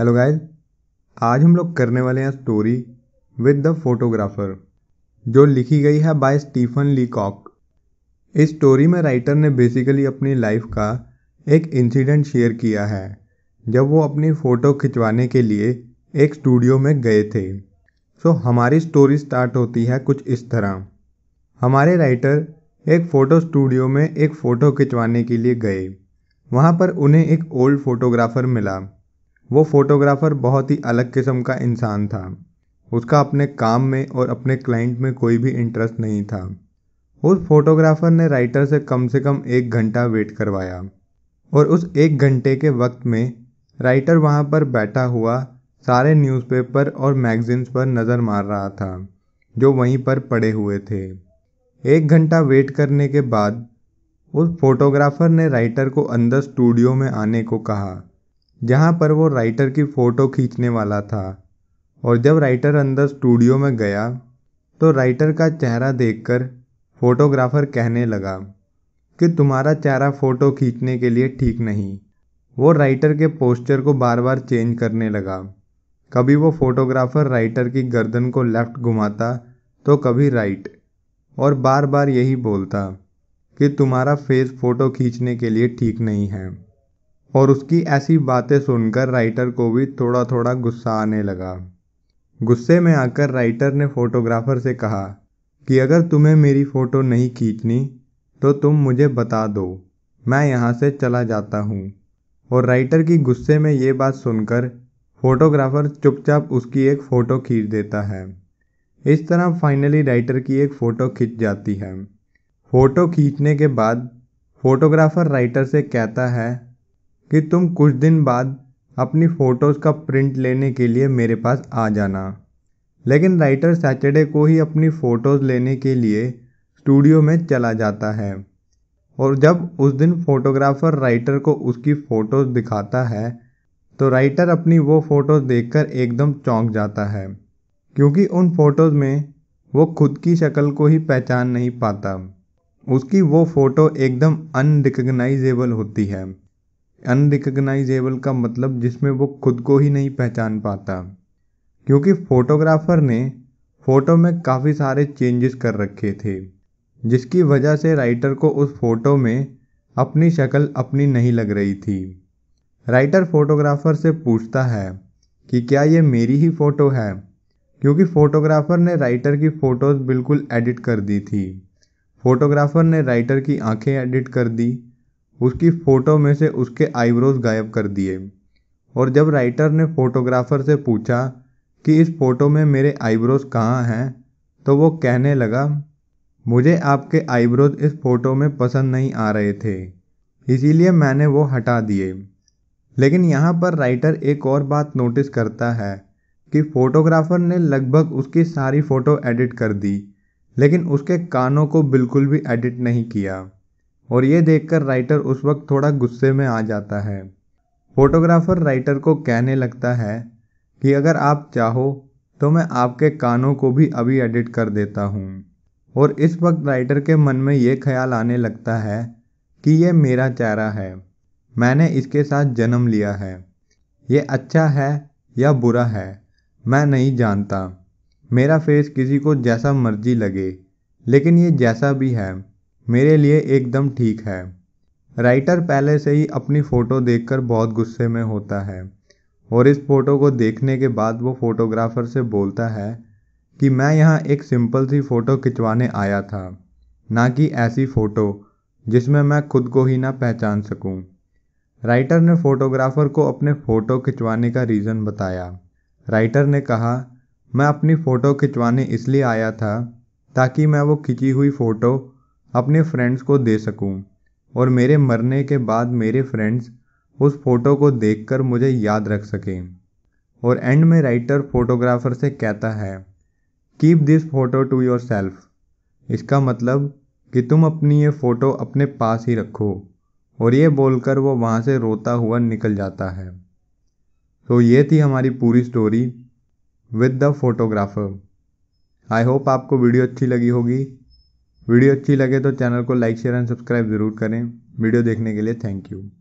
Hello guys आज हम लोग करने वाले हैं स्टोरी विद द फोटोग्राफर जो लिखी गई है बाय स्टीफन लीकॉक इस स्टोरी में राइटर ने बेसिकली अपनी लाइफ का एक इंसिडेंट शेयर किया है जब वो अपनी फ़ोटो खिंचवाने के लिए एक स्टूडियो में गए थे सो हमारी स्टोरी स्टार्ट होती है कुछ इस तरह हमारे राइटर एक फ़ोटो स्टूडियो में एक फ़ोटो खिंचवाने के लिए गए वहाँ पर उन्हें एक ओल्ड फोटोग्राफ़र मिला वो फ़ोटोग्राफ़र बहुत ही अलग किस्म का इंसान था उसका अपने काम में और अपने क्लाइंट में कोई भी इंटरेस्ट नहीं था उस फ़ोटोग्राफ़र ने राइटर से कम से कम एक घंटा वेट करवाया और उस एक घंटे के वक्त में राइटर वहाँ पर बैठा हुआ सारे न्यूज़पेपर और मैगज़ीन्स पर नज़र मार रहा था जो वहीं पर पड़े हुए थे एक घंटा वेट करने के बाद उस फोटोग्राफ़र ने राइटर को अंदर स्टूडियो में आने को कहा जहाँ पर वो राइटर की फोटो खींचने वाला था और जब राइटर अंदर स्टूडियो में गया तो राइटर का चेहरा देखकर फोटोग्राफर कहने लगा कि तुम्हारा चेहरा फोटो खींचने के लिए ठीक नहीं वो राइटर के पोस्चर को बार बार चेंज करने लगा कभी वो फोटोग्राफर राइटर की गर्दन को लेफ़्ट घुमाता तो कभी राइट और बार बार यही बोलता कि तुम्हारा फेस फ़ोटो खींचने के लिए ठीक नहीं है और उसकी ऐसी बातें सुनकर राइटर को भी थोड़ा थोड़ा गुस्सा आने लगा गुस्से में आकर राइटर ने फोटोग्राफर से कहा कि अगर तुम्हें मेरी फ़ोटो नहीं खींचनी तो तुम मुझे बता दो मैं यहाँ से चला जाता हूँ और राइटर की गुस्से में ये बात सुनकर फोटोग्राफ़र चुपचाप उसकी एक फ़ोटो खींच देता है इस तरह फाइनली राइटर की एक फ़ोटो खींच जाती है फ़ोटो खींचने के बाद फोटोग्राफ़र राइटर से कहता है कि तुम कुछ दिन बाद अपनी फ़ोटोज़ का प्रिंट लेने के लिए मेरे पास आ जाना लेकिन राइटर सैटरडे को ही अपनी फ़ोटोज़ लेने के लिए स्टूडियो में चला जाता है और जब उस दिन फ़ोटोग्राफ़र राइटर को उसकी फ़ोटोज़ दिखाता है तो राइटर अपनी वो फ़ोटोज़ देखकर एकदम चौंक जाता है क्योंकि उन फ़ोटोज़ में वो खुद की शक्ल को ही पहचान नहीं पाता उसकी वो फ़ोटो एकदम अनरिकग्नाइजेबल होती है अनरिकग्नाइजेबल का मतलब जिसमें वो खुद को ही नहीं पहचान पाता क्योंकि फोटोग्राफर ने फ़ोटो में काफ़ी सारे चेंजेस कर रखे थे जिसकी वजह से राइटर को उस फ़ोटो में अपनी शक्ल अपनी नहीं लग रही थी राइटर फ़ोटोग्राफ़र से पूछता है कि क्या ये मेरी ही फ़ोटो है क्योंकि फ़ोटोग्राफ़र ने राइटर की फ़ोटोज़ बिल्कुल एडिट कर दी थी फ़ोटोग्राफ़र ने राइटर की आंखें एडिट कर दी उसकी फ़ोटो में से उसके आईब्रोज़ गायब कर दिए और जब राइटर ने फ़ोटोग्राफ़र से पूछा कि इस फ़ोटो में मेरे आईब्रोज़ कहाँ हैं तो वो कहने लगा मुझे आपके आईब्रोज़ इस फ़ोटो में पसंद नहीं आ रहे थे इसीलिए मैंने वो हटा दिए लेकिन यहाँ पर राइटर एक और बात नोटिस करता है कि फ़ोटोग्राफ़र ने लगभग उसकी सारी फ़ोटो एडिट कर दी लेकिन उसके कानों को बिल्कुल भी एडिट नहीं किया और ये देखकर राइटर उस वक्त थोड़ा गुस्से में आ जाता है फोटोग्राफर राइटर को कहने लगता है कि अगर आप चाहो तो मैं आपके कानों को भी अभी एडिट कर देता हूँ और इस वक्त राइटर के मन में ये ख्याल आने लगता है कि यह मेरा चेहरा है मैंने इसके साथ जन्म लिया है ये अच्छा है या बुरा है मैं नहीं जानता मेरा फेस किसी को जैसा मर्जी लगे लेकिन ये जैसा भी है मेरे लिए एकदम ठीक है राइटर पहले से ही अपनी फ़ोटो देखकर बहुत गुस्से में होता है और इस फ़ोटो को देखने के बाद वो फ़ोटोग्राफ़र से बोलता है कि मैं यहाँ एक सिंपल सी फ़ोटो खिंचवाने आया था ना कि ऐसी फ़ोटो जिसमें मैं खुद को ही ना पहचान सकूं। राइटर ने फ़ोटोग्राफ़र को अपने फ़ोटो खिंचवाने का रीज़न बताया राइटर ने कहा मैं अपनी फ़ोटो खिंचवाने इसलिए आया था ताकि मैं वो खिंची हुई फ़ोटो अपने फ्रेंड्स को दे सकूँ और मेरे मरने के बाद मेरे फ्रेंड्स उस फ़ोटो को देख कर मुझे याद रख सकें और एंड में राइटर फोटोग्राफर से कहता है keep this photo to yourself इसका मतलब कि तुम अपनी ये फ़ोटो अपने पास ही रखो और ये बोलकर वो वहाँ से रोता हुआ निकल जाता है तो ये थी हमारी पूरी story with the photographer I hope आपको वीडियो अच्छी लगी होगी वीडियो अच्छी लगे तो चैनल को लाइक शेयर एंड सब्सक्राइब ज़रूर करें वीडियो देखने के लिए थैंक यू